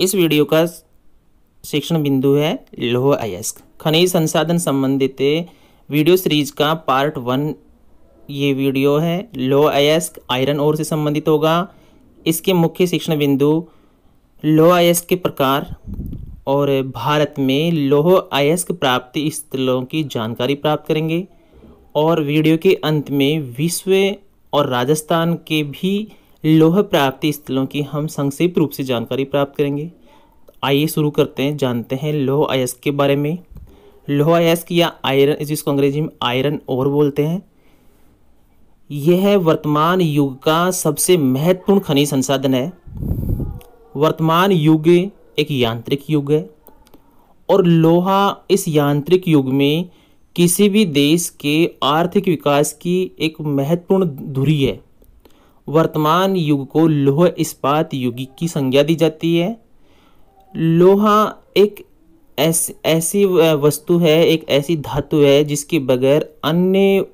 इस वीडियो का शिक्षण बिंदु है लोह अयस्क खनिज संसाधन संबंधित वीडियो सीरीज का पार्ट वन ये वीडियो है लोह अयस्क आयरन और से संबंधित होगा इसके मुख्य शिक्षण बिंदु लोह अयस्क के प्रकार और भारत में लोह अयस्क प्राप्ति स्थलों की जानकारी प्राप्त करेंगे और वीडियो के अंत में विश्व और राजस्थान के भी लोह प्राप्ति स्थलों की हम संक्षिप्त रूप से जानकारी प्राप्त करेंगे आइए शुरू करते हैं जानते हैं लोह अयस्क के बारे में लोह अयस्क या आयरन जिसको अंग्रेजी में आयरन और बोलते हैं यह वर्तमान युग का सबसे महत्वपूर्ण खनिज संसाधन है वर्तमान युग एक यांत्रिक युग है और लोहा इस यांत्रिक युग में किसी भी देश के आर्थिक विकास की एक महत्वपूर्ण धुरी है वर्तमान युग को लोह इस्पात युग की संज्ञा दी जाती है लोहा एक ऐस, ऐसी वस्तु है एक ऐसी धातु है जिसके बगैर अन्य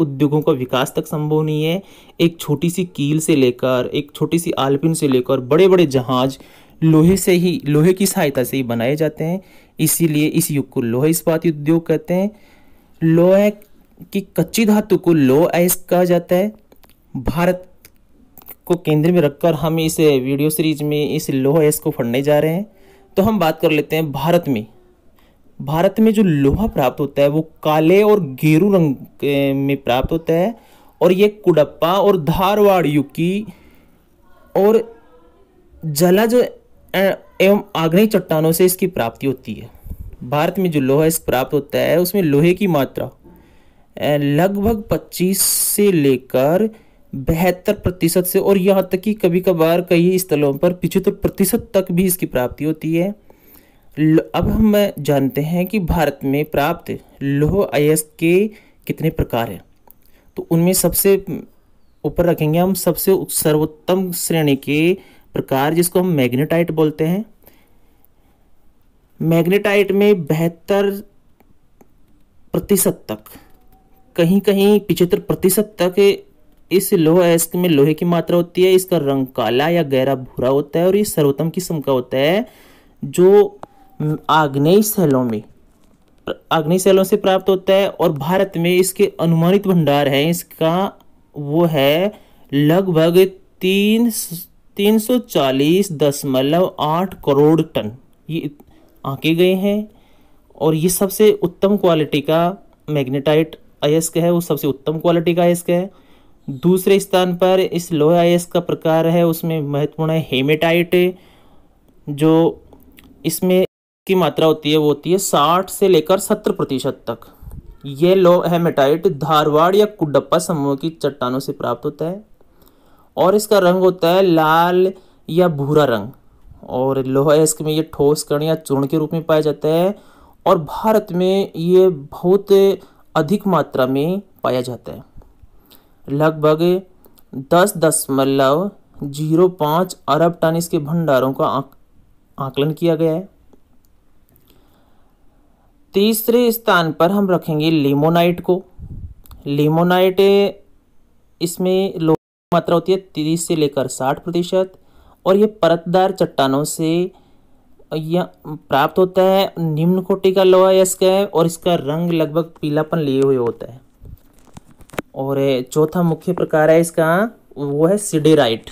उद्योगों का विकास तक संभव नहीं है एक छोटी सी कील से लेकर एक छोटी सी आलपिन से लेकर बड़े बड़े जहाज लोहे से ही लोहे की सहायता से ही बनाए जाते हैं इसीलिए इस युग को लोह इस्पात उद्योग कहते हैं लोहे की कच्ची धातु को लोह आइस कहा जाता है भारत को केंद्र में रखकर हम इस वीडियो सीरीज में इस लोहा एस को फंडने जा रहे हैं तो हम बात कर लेते हैं भारत में भारत में जो लोहा प्राप्त होता है वो काले और गेरू रंग में प्राप्त होता है और ये कुडप्पा और धारवाड़ की और जलज एवं आग्नेय चट्टानों से इसकी प्राप्ति होती है भारत में जो लोहा इस प्राप्त होता है उसमें लोहे की मात्रा लगभग 25 से लेकर बहत्तर प्रतिशत से और यहाँ तक कि कभी कभार कई स्थलों पर पिछहत्तर तो प्रतिशत तक भी इसकी प्राप्ति होती है अब हम जानते हैं कि भारत में प्राप्त लोह अयस्क के कितने प्रकार हैं तो उनमें सबसे ऊपर रखेंगे हम सबसे सर्वोत्तम श्रेणी के प्रकार जिसको हम मैग्नेटाइट बोलते हैं मैग्नेटाइट में बेहतर प्रतिशत तक कहीं कहीं पिचहत्तर प्रतिशत तक इस लोह अयस्क में लोहे की मात्रा होती है इसका रंग काला या गहरा भूरा होता है और ये सर्वोत्तम किस्म का होता है जो आग्नेय शैलों में आग्नेय शैलों से प्राप्त होता है और भारत में इसके अनुमानित भंडार हैं इसका वो है लगभग तीन तीन सौ चालीस दशमलव आठ करोड़ टन ये आके गए हैं और ये सबसे उत्तम क्वालिटी का मैग्नेटाइट अयस्क है वो सबसे उत्तम क्वालिटी का अयस्क है दूसरे स्थान पर इस लोहा एस का प्रकार है उसमें महत्वपूर्ण है हेमेटाइट जो इसमें की मात्रा होती है वो होती है साठ से लेकर सत्तर प्रतिशत तक यह लो हेमेटाइट धारवाड़ या कुडप्पा समूह की चट्टानों से प्राप्त होता है और इसका रंग होता है लाल या भूरा रंग और लोहा एस्क में ये ठोस कण या चूर्ण के रूप में पाया जाता है और भारत में ये बहुत अधिक मात्रा में पाया जाता है लगभग दस दशमलव जीरो पाँच अरब टन इसके भंडारों का आकलन किया गया है तीसरे स्थान पर हम रखेंगे लेमोनाइट को लेमोनाइट इसमें लो मात्रा होती है तीस से लेकर साठ प्रतिशत और ये परतदार चट्टानों से यह प्राप्त होता है निम्न कोटि का लोहा इसका है और इसका रंग लगभग पीलापन लिए हुए होता है और चौथा मुख्य प्रकार है इसका वो है सिडेराइट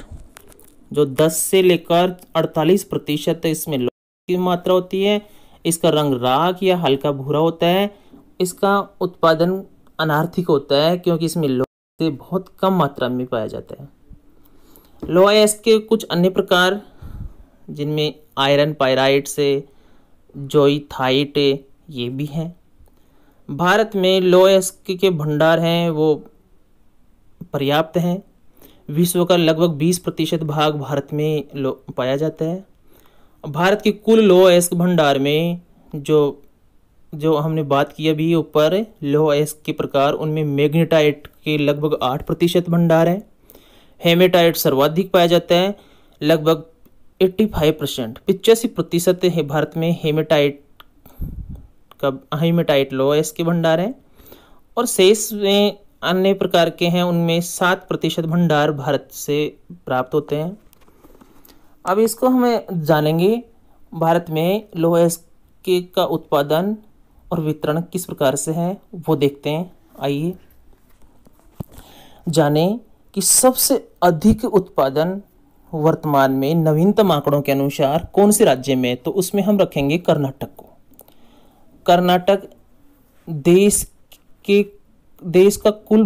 जो 10 से लेकर 48 प्रतिशत इसमें की मात्रा होती है इसका रंग राख या हल्का भूरा होता है इसका उत्पादन अनार्थिक होता है क्योंकि इसमें लोहा से बहुत कम मात्रा में पाया जाता है एस्क के कुछ अन्य प्रकार जिनमें आयरन पायराइट से जोईथाइट ये भी हैं भारत में एस्क के भंडार हैं वो पर्याप्त हैं विश्व का लगभग 20 प्रतिशत भाग भारत में लो पाया जाता है भारत के कुल लोह अयस्क भंडार में जो जो हमने बात की अभी ऊपर लोह अयस्क के प्रकार उनमें मैग्नेटाइट के लगभग आठ प्रतिशत भंडार हैं हेमेटाइट सर्वाधिक पाया जाता है लगभग 85 परसेंट पिचासी प्रतिशत है भारत में हेमेटाइट का हेमेटाइट लोह अयस्क के भंडार हैं और शेष में अन्य प्रकार के हैं उनमें सात प्रतिशत भंडार भारत से प्राप्त होते हैं अब इसको हम जानेंगे भारत में लोह के का उत्पादन और वितरण किस प्रकार से है वो देखते हैं आइए जाने कि सबसे अधिक उत्पादन वर्तमान में नवीनतम आंकड़ों के अनुसार कौन से राज्य में तो उसमें हम रखेंगे कर्नाटक को कर्नाटक देश के देश का कुल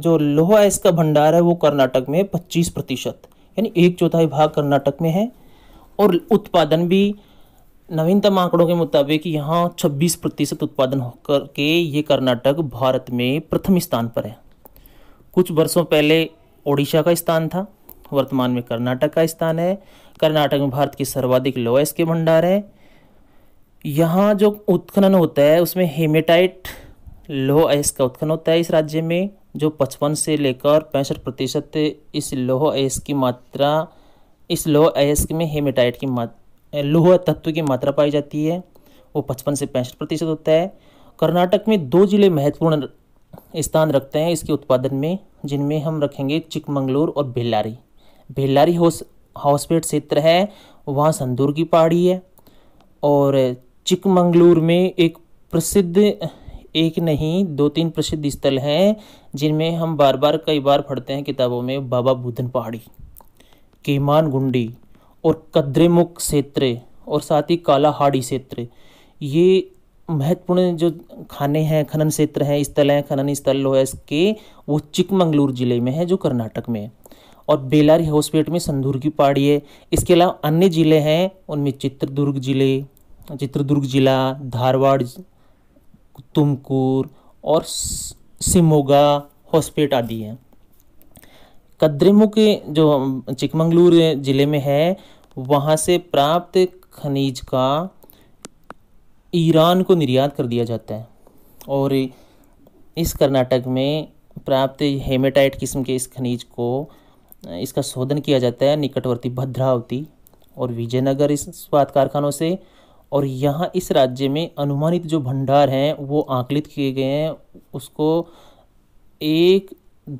जो लोहा का भंडार है वो कर्नाटक में पच्चीस प्रतिशत यानी एक चौथाई भाग कर्नाटक में है और उत्पादन भी नवीनतम आंकड़ों के मुताबिक यहाँ 26 प्रतिशत उत्पादन होकर के ये कर्नाटक भारत में प्रथम स्थान पर है कुछ वर्षों पहले ओडिशा का स्थान था वर्तमान में कर्नाटक का स्थान है कर्नाटक में भारत के सर्वाधिक लोएस के भंडार हैं यहाँ जो उत्खनन होता है उसमें हेमेटाइट लोह अयस्क का उत्खन होता है इस राज्य में जो पचपन से लेकर पैंसठ प्रतिशत इस लोह अयस्क की मात्रा इस लोह अयस्क में हेमेटाइट की मात्रा लोह तत्व की मात्रा पाई जाती है वो पचपन से पैंसठ प्रतिशत होता है कर्नाटक में दो जिले महत्वपूर्ण स्थान रखते हैं इसके उत्पादन में जिनमें हम रखेंगे चिकमंगलूर और बेल्लारी बेल्लारी हाउस हाउसपेट क्षेत्र है वहाँ संदूर की पहाड़ी है और चिकमंगलूर में एक प्रसिद्ध एक नहीं दो तीन प्रसिद्ध स्थल हैं जिनमें हम बार बार कई बार पढ़ते हैं किताबों में बाबा बुधन पहाड़ी केमान गुंडी और कद्रेमुख क्षेत्र और साथ ही कालाहाड़ी क्षेत्र ये महत्वपूर्ण जो खाने हैं खनन क्षेत्र हैं स्थल हैं खनन स्थल है इसके वो चिकमंगलूर ज़िले में है जो कर्नाटक में है और बेलारी हॉस्पिटल में संदूर की पहाड़ी है इसके अलावा अन्य ज़िले हैं उनमें चित्रदुर्ग ज़िले चित्रदुर्ग जिला धारवाड़ तुमकुर और सिमोगा हॉस्पेट आदि हैं कद्रेमू के जो चिकमंगलूर ज़िले में है वहाँ से प्राप्त खनिज का ईरान को निर्यात कर दिया जाता है और इस कर्नाटक में प्राप्त हेमेटाइट किस्म के इस खनिज को इसका शोधन किया जाता है निकटवर्ती भद्रावती और विजयनगर इस स्वाद कारखानों से और यहाँ इस राज्य में अनुमानित जो भंडार हैं वो आंकलित किए गए हैं उसको एक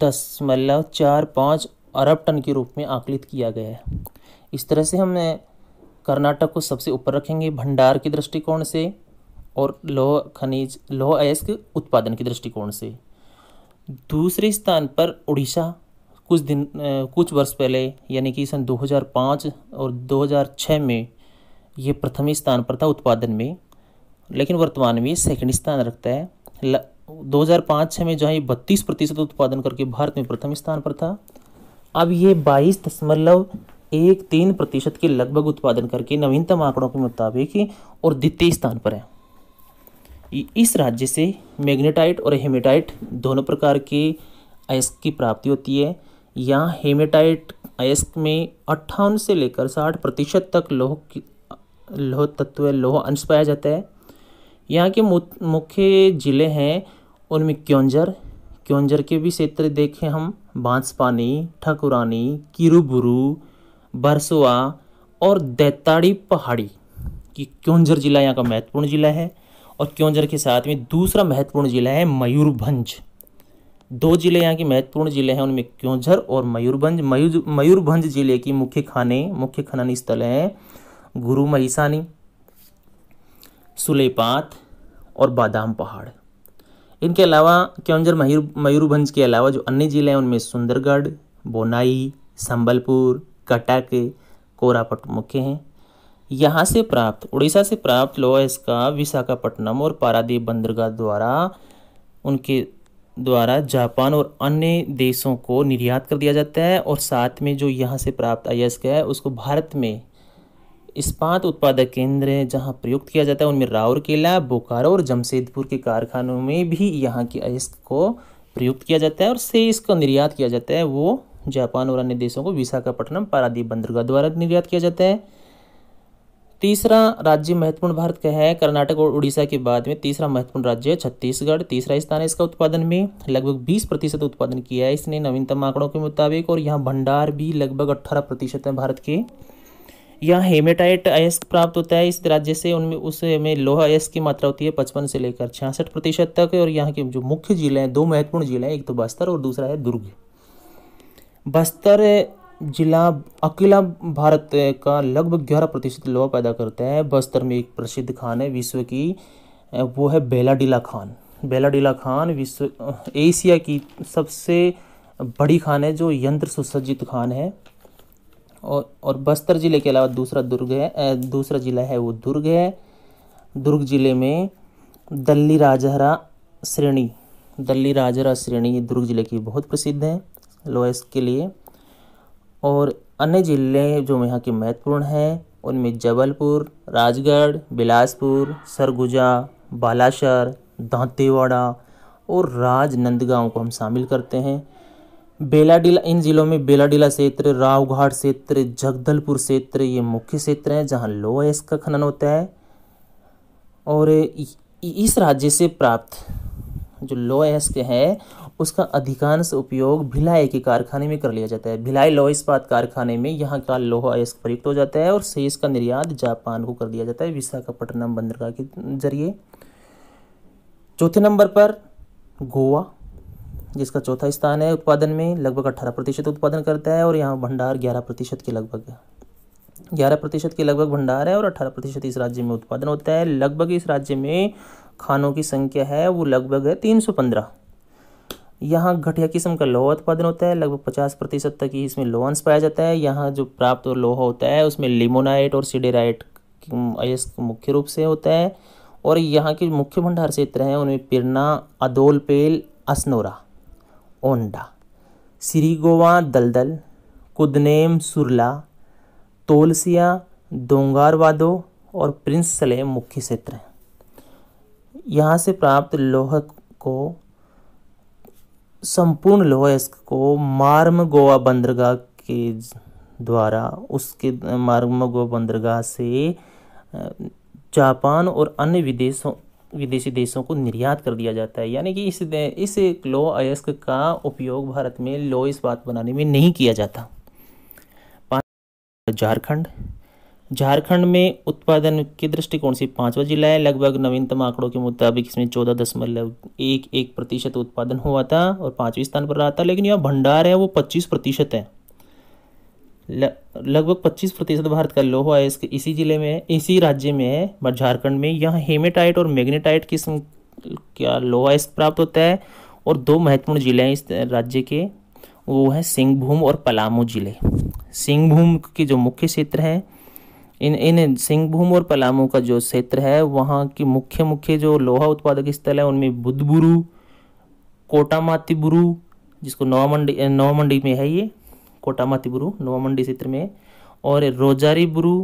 दशमलव चार पाँच अरब टन के रूप में आंकलित किया गया है इस तरह से हम कर्नाटक को सबसे ऊपर रखेंगे भंडार के दृष्टिकोण से और लोह खनिज लोह अयस्क उत्पादन के दृष्टिकोण से दूसरे स्थान पर उड़ीसा कुछ दिन कुछ वर्ष पहले यानी कि सन 2005 और 2006 में ये प्रथम स्थान पर था उत्पादन में लेकिन वर्तमान में सेकंड स्थान रखता है दो हज़ार पाँच छः में जो है बत्तीस प्रतिशत उत्पादन करके भारत में प्रथम स्थान पर था अब ये बाईस दशमलव एक तीन प्रतिशत के लगभग उत्पादन करके नवीनतम आंकड़ों के मुताबिक और द्वितीय स्थान पर है इस राज्य से मैग्नेटाइट और हेमेटाइट दोनों प्रकार के अयस्क की प्राप्ति होती है यहाँ हेमेटाइट अयस्क में अट्ठावन से लेकर साठ प्रतिशत तक लोह लोह तत्व लोह अंश पाया जाता है यहाँ के मुख्य ज़िले हैं उनमें क्योंजर क्योंजर के भी क्षेत्र देखें हम बांसपानी ठकुरानी किरुबुरु बरसुआ और दैताड़ी पहाड़ी कि क्योंजर ज़िला यहाँ का महत्वपूर्ण ज़िला है और क्योंजर के साथ में दूसरा महत्वपूर्ण ज़िला है मयूरभंज दो ज़िले यहाँ के महत्वपूर्ण ज़िले हैं उनमें क्योंझर और मयूरभंज मयूर मयूरभंज ज़िले की मुख्य खाने मुख्य खनन स्थल हैं गुरु महिसानी सुलेपात और बादाम पहाड़ इनके अलावा क्योंझर मयूर मयूरभंज के अलावा जो अन्य ज़िले हैं उनमें सुंदरगढ़ बोनाई संबलपुर कटक कोरापट मुख्य हैं यहाँ से प्राप्त उड़ीसा से प्राप्त लोहस का विशाखापट्टनम और पारादीप बंदरगाह द्वारा उनके द्वारा जापान और अन्य देशों को निर्यात कर दिया जाता है और साथ में जो यहाँ से प्राप्त अयस्क है उसको भारत में इस्पात उत्पादक केंद्र जहां प्रयुक्त किया जाता है उनमें राउरकेला बोकारो और जमशेदपुर के कारखानों में भी यहाँ की अयस्क को प्रयुक्त किया जाता है और से इसका निर्यात किया जाता है वो जापान और अन्य देशों को विशाखापट्टनम पारादीप बंदरगाह द्वारा निर्यात किया जाता है तीसरा राज्य महत्वपूर्ण भारत का है कर्नाटक और उड़ीसा के बाद में तीसरा महत्वपूर्ण राज्य है छत्तीसगढ़ तीसरा स्थान है इसका उत्पादन में लगभग 20 प्रतिशत उत्पादन किया है इसने नवीनतम आंकड़ों के मुताबिक और यहाँ भंडार भी लगभग 18 प्रतिशत है भारत के यहाँ हेमेटाइट अयस्क प्राप्त होता है इस राज्य से उनमें उसमें लोहा अयस्क की मात्रा होती है पचपन से लेकर छियासठ प्रतिशत तक और यहाँ के जो मुख्य जिले हैं दो महत्वपूर्ण जिले हैं एक तो बस्तर और दूसरा है दुर्ग बस्तर जिला अकेला भारत का लगभग ग्यारह प्रतिशत लोहा पैदा करता है बस्तर में एक प्रसिद्ध खान है विश्व की वो है बेलाडीला खान बेलाडीला खान विश्व एशिया की सबसे बड़ी खान है जो यंत्र सुसज्जित खान है और और बस्तर ज़िले के अलावा दूसरा दुर्ग है दूसरा ज़िला है वो दुर्ग है दुर्ग ज़िले में दल्ली राजहरा श्रेणी दल्ली राजहरा श्रेणी दुर्ग ज़िले की बहुत प्रसिद्ध है लोएस के लिए और अन्य ज़िले जो यहाँ के महत्वपूर्ण हैं उनमें जबलपुर राजगढ़ बिलासपुर सरगुजा बालाशर दांतेवाड़ा और राजनंदगांव को हम शामिल करते हैं बेलाडीला इन जिलों में बेलाडीला क्षेत्र रावघाट क्षेत्र जगदलपुर क्षेत्र ये मुख्य क्षेत्र हैं जहाँ लो एस का खनन होता है और इस राज्य से प्राप्त जो लो एस के है उसका अधिकांश उपयोग भिलाई के कारखाने में कर लिया जाता है भिलाई लोह इस्पात कारखाने में यहाँ का लोह अयस्क प्रयुक्त हो जाता है और शेष का निर्यात जापान को कर दिया जाता है विशाखापट्टनम बंदरगाह के जरिए चौथे नंबर पर गोवा जिसका चौथा स्थान है उत्पादन में लगभग अट्ठारह प्रतिशत उत्पादन करता है और यहाँ भंडार ग्यारह प्रतिशत के लगभग है ग्यारह प्रतिशत के लगभग भंडार है और अठारह प्रतिशत इस राज्य में उत्पादन होता है लगभग इस राज्य में खानों की संख्या है वो लगभग है तीन सौ पंद्रह यहाँ घटिया किस्म का लोहा उत्पादन होता है लगभग पचास प्रतिशत तक ही इसमें लोहंस पाया जाता है यहाँ जो प्राप्त लोहा होता है उसमें लिमोनाइट और सीडेराइट अयस्क मुख्य रूप से होता है और यहाँ के मुख्य भंडार क्षेत्र हैं उनमें पिरना अदोलपेल असनोरा ओंडा गोवा दलदल कुदनेम सुरला तोलसिया दोंगारवादो और प्रिंस सलेम मुख्य क्षेत्र हैं यहाँ से प्राप्त लोह को संपूर्ण लोह को मार्म गोवा बंदरगाह के द्वारा उसके मार्म गोवा बंदरगाह से जापान और अन्य विदेशों विदेशी देशों को निर्यात कर दिया जाता है यानी कि इस इस लो अयस्क का उपयोग भारत में लो इस बात बनाने में नहीं किया जाता झारखंड झारखंड में उत्पादन के दृष्टिकोण से पाँचवा जिला है लगभग नवीनतम आंकड़ों के मुताबिक इसमें चौदह दशमलव एक एक प्रतिशत उत्पादन हुआ था और पाँचवें स्थान पर रहा था लेकिन यह भंडार है वो पच्चीस प्रतिशत है लगभग 25 प्रतिशत भारत का लोहा इसके इसी जिले में है इसी राज्य में है बट झारखंड में यहाँ हेमेटाइट और मैग्नेटाइट किस्म का लोहा इसक प्राप्त होता है और दो महत्वपूर्ण जिले हैं इस राज्य के वो हैं सिंहभूम और पलामू जिले सिंहभूम के जो मुख्य क्षेत्र हैं इन इन सिंहभूम और पलामू का जो क्षेत्र है वहाँ की मुख्य मुख्य जो लोहा उत्पादक स्थल है उनमें बुद्धबुरु कोटामातीबुरु जिसको नौमंडी नवामंडी में है ये बुरु नोवा मंडी क्षेत्र में और रोजारी बुरु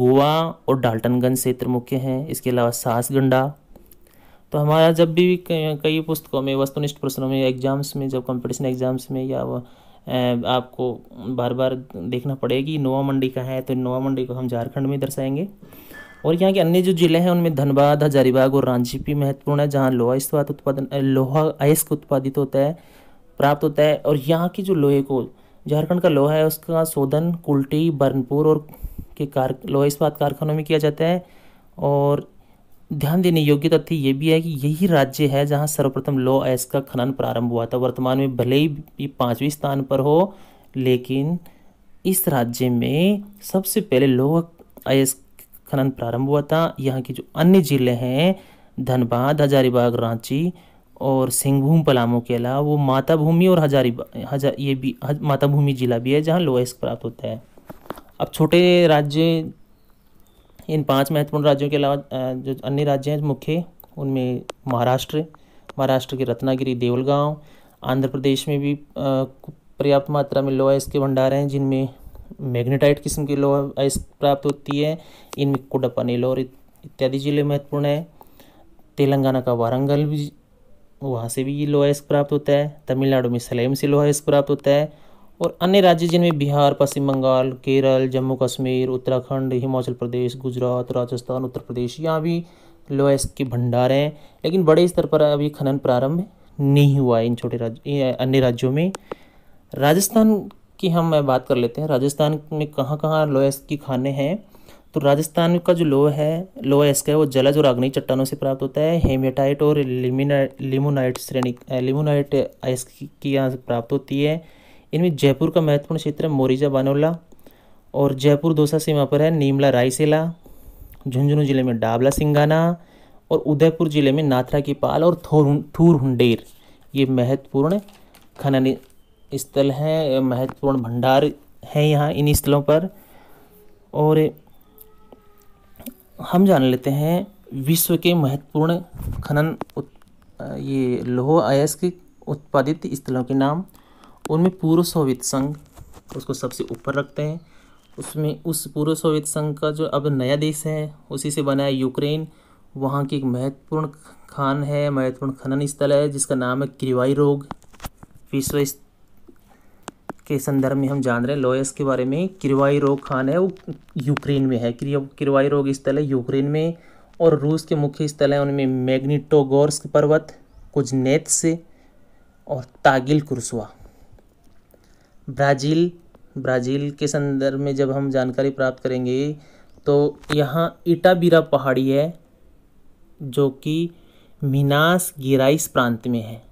गोवा और डाल्टनगंज क्षेत्र मुख्य हैं इसके अलावा सासगंडा तो हमारा जब भी कई पुस्तकों में वस्तुनिष्ठ प्रश्नों में एग्जाम्स में जब कंपटीशन एग्जाम्स में या आपको बार बार देखना पड़ेगी नोवा मंडी का है तो नोवा मंडी को हम झारखंड में दर्शाएंगे और यहाँ के अन्य जो ज़िले हैं उनमें धनबाद हजारीबाग और रांची भी महत्वपूर्ण है जहाँ लोहा इस्पात उत्पादन लोहा अयस्क उत्पादित होता है प्राप्त होता है और यहाँ की जो लोहे को झारखंड का लोहा है उसका शोधन कुल्टी बर्नपुर और के कार लोहा इस्पात कारखानों में किया जाता है और ध्यान देने योग्य तथ्य ये भी है कि यही राज्य है जहाँ सर्वप्रथम लो एस का खनन प्रारंभ हुआ था वर्तमान में भले ही पाँचवीं स्थान पर हो लेकिन इस राज्य में सबसे पहले लोह आयस खनन प्रारंभ हुआ था यहाँ के जो अन्य ज़िले हैं धनबाद हजारीबाग रांची और सिंहभूम पलामू के अलावा वो माता भूमि और हजारी हजार ये भी हज, माता भूमि जिला भी है जहाँ लोएस्ट प्राप्त होता है अब छोटे राज्य इन पांच महत्वपूर्ण राज्यों के अलावा जो अन्य राज्य हैं मुख्य उनमें महाराष्ट्र महाराष्ट्र के रत्नागिरी देवलगांव आंध्र प्रदेश में भी पर्याप्त मात्रा में लो आइस के भंडार हैं जिनमें मैग्नेटाइट किस्म की लो आइस प्राप्त होती है इनमें कोडप्पा नेलोर इत्यादि ज़िले महत्वपूर्ण है तेलंगाना का वारंगल भी वहाँ से भी ये लोहा इश्क प्राप्त होता है तमिलनाडु में सलेम से लोहा इश्क प्राप्त होता है और अन्य राज्य जिनमें बिहार पश्चिम बंगाल केरल जम्मू कश्मीर उत्तराखंड हिमाचल प्रदेश गुजरात राजस्थान उत्तर प्रदेश यहाँ भी लोहा इश्क के भंडार हैं लेकिन बड़े स्तर पर अभी खनन प्रारंभ नहीं हुआ है इन छोटे राज्य अन्य राज्यों में राजस्थान की हम बात कर लेते हैं राजस्थान में कहाँ कहाँ लोहा इश्क की खाने हैं तो राजस्थान का जो लोह है लोह एस्क है वो जलज और अग्नि चट्टानों से प्राप्त होता है हेमेटाइट और लिमोनाइट श्रेणी लिमोनाइट एस्क की यहाँ से प्राप्त होती है इनमें जयपुर का महत्वपूर्ण क्षेत्र है मोरिजा बानोला और जयपुर दोसा सीमा पर है नीमला रायसेला झुंझुनू जिले में डाबला सिंगाना और उदयपुर जिले में नाथरा की पाल और थूर हुंडेर ये महत्वपूर्ण खनन स्थल हैं महत्वपूर्ण भंडार हैं यहाँ इन स्थलों पर और हम जान लेते हैं विश्व के महत्वपूर्ण खनन उत, ये लोह अयस्क उत्पादित स्थलों के नाम उनमें पूर्व सोवियत संघ उसको सबसे ऊपर रखते हैं उसमें उस पूर्व सोवियत संघ का जो अब नया देश है उसी से बना है यूक्रेन वहाँ की एक महत्वपूर्ण खान है महत्वपूर्ण खनन स्थल है जिसका नाम है क्रिवाई रोग विश्व के संदर्भ में हम जान रहे हैं लोयस के बारे में किरवाई रोग खान है वो यूक्रेन में है किरवाई रोग स्थल है यूक्रेन में और रूस के मुख्य स्थल हैं उनमें मैग्नीटोगोर्स्क पर्वत कुजनेत्स और तागिल कुरसुआ ब्राज़ील ब्राज़ील के संदर्भ में जब हम जानकारी प्राप्त करेंगे तो यहाँ इटाबीरा पहाड़ी है जो कि मिनास गिराइस प्रांत में है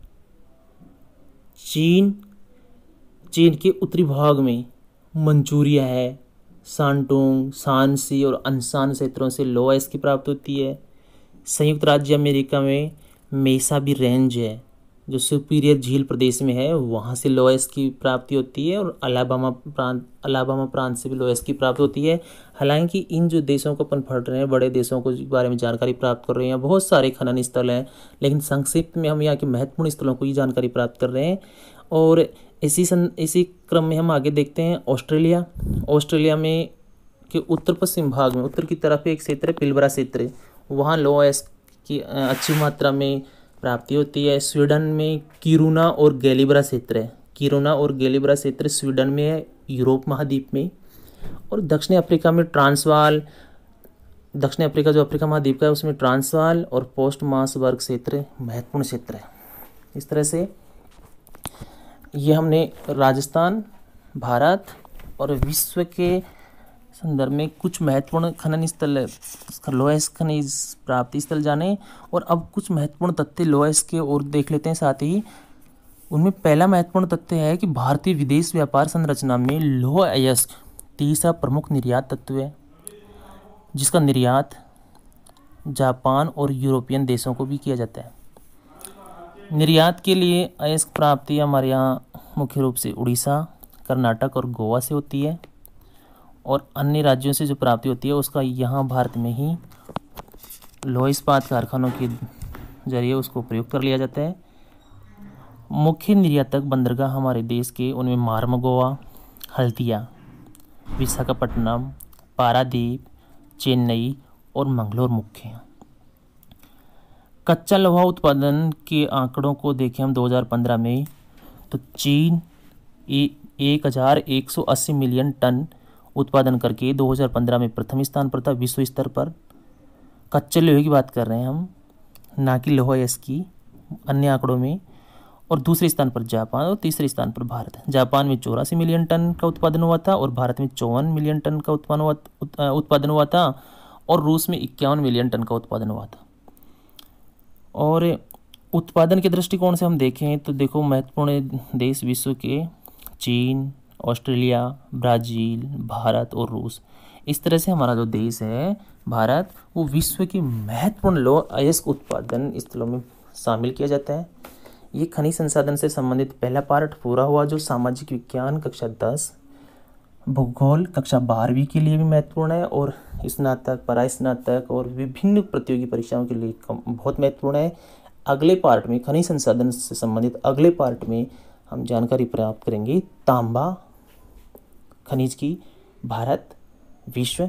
चीन चीन के उत्तरी भाग में मंचूरिया है सानटोंग सानसी और अनसान क्षेत्रों से लोअ इसकी प्राप्त होती है संयुक्त राज्य अमेरिका में मेसा भी रेंज है जो सुपीरियर झील प्रदेश में है वहाँ से लोएस की प्राप्ति होती है और अलाबामा प्रांत अलाबामा प्रांत से भी लोएस की प्राप्ति होती है हालांकि इन जो देशों को अपन पढ़ रहे हैं बड़े देशों को बारे में जानकारी प्राप्त कर रहे हैं बहुत सारे खनन स्थल हैं लेकिन संक्षिप्त में हम यहाँ के महत्वपूर्ण स्थलों को ही जानकारी प्राप्त कर रहे हैं और इसी सन इसी क्रम में हम आगे देखते हैं ऑस्ट्रेलिया ऑस्ट्रेलिया में के उत्तर पश्चिम भाग में उत्तर की तरफ एक क्षेत्र है पिलबरा क्षेत्र वहाँ लो एस की अच्छी मात्रा में प्राप्ति होती है स्वीडन में किरुना और गैलीबरा क्षेत्र है किरुना और गैलीबरा क्षेत्र स्वीडन में है यूरोप महाद्वीप में और दक्षिण अफ्रीका में ट्रांसवाल दक्षिण अफ्रीका जो अफ्रीका महाद्वीप का है उसमें ट्रांसवाल और पोस्ट मास वर्ग क्षेत्र महत्वपूर्ण क्षेत्र है इस तरह से ये हमने राजस्थान भारत और विश्व के संदर्भ में कुछ महत्वपूर्ण खनन स्थल लोएस खनिज प्राप्ति स्थल जाने और अब कुछ महत्वपूर्ण तथ्य लोएस के और देख लेते हैं साथ ही उनमें पहला महत्वपूर्ण तथ्य है कि भारतीय विदेश व्यापार संरचना में लोह अयस्क तीसरा प्रमुख निर्यात तत्व है जिसका निर्यात जापान और यूरोपियन देशों को भी किया जाता है निर्यात के लिए अयस्क प्राप्ति हमारे यहाँ मुख्य रूप से उड़ीसा कर्नाटक और गोवा से होती है और अन्य राज्यों से जो प्राप्ति होती है उसका यहाँ भारत में ही लोह इस्पात कारखानों के जरिए उसको प्रयोग कर लिया जाता है मुख्य निर्यातक बंदरगाह हमारे देश के उनमें मार्म गोवा हल्दिया विशाखापट्टनम पारादीप चेन्नई और मंगलोर मुख्य हैं कच्चा लोहा उत्पादन के आंकड़ों को देखें हम 2015 में तो चीन एक हज़ार एक सौ अस्सी मिलियन टन उत्पादन करके 2015 में प्रथम स्थान पर था विश्व स्तर पर कच्चे लोहे की बात कर रहे हैं हम ना कि लोहा यश की अन्य आंकड़ों में और दूसरे स्थान पर जापान और तीसरे स्थान पर भारत जापान में चौरासी मिलियन टन का उत्पादन हुआ था और भारत में चौवन मिलियन टन का उत्पादन हुआ उत्पादन हुआ था और रूस में इक्यावन मिलियन टन का उत्पादन हुआ था और उत्पादन के दृष्टिकोण से हम देखें तो देखो महत्वपूर्ण देश विश्व के चीन ऑस्ट्रेलिया ब्राज़ील भारत और रूस इस तरह से हमारा जो देश है भारत वो विश्व के महत्वपूर्ण लो अयस्क उत्पादन स्थलों में शामिल किया जाता है ये खनिज संसाधन से संबंधित पहला पार्ट पूरा हुआ जो सामाजिक विज्ञान कक्षा दस भूगोल कक्षा बारहवीं के लिए भी महत्वपूर्ण है और स्नातक परास्नातक और विभिन्न प्रतियोगी परीक्षाओं के लिए बहुत महत्वपूर्ण है अगले पार्ट में खनिज संसाधन से संबंधित अगले पार्ट में हम जानकारी प्राप्त करेंगे तांबा खनिज की भारत विश्व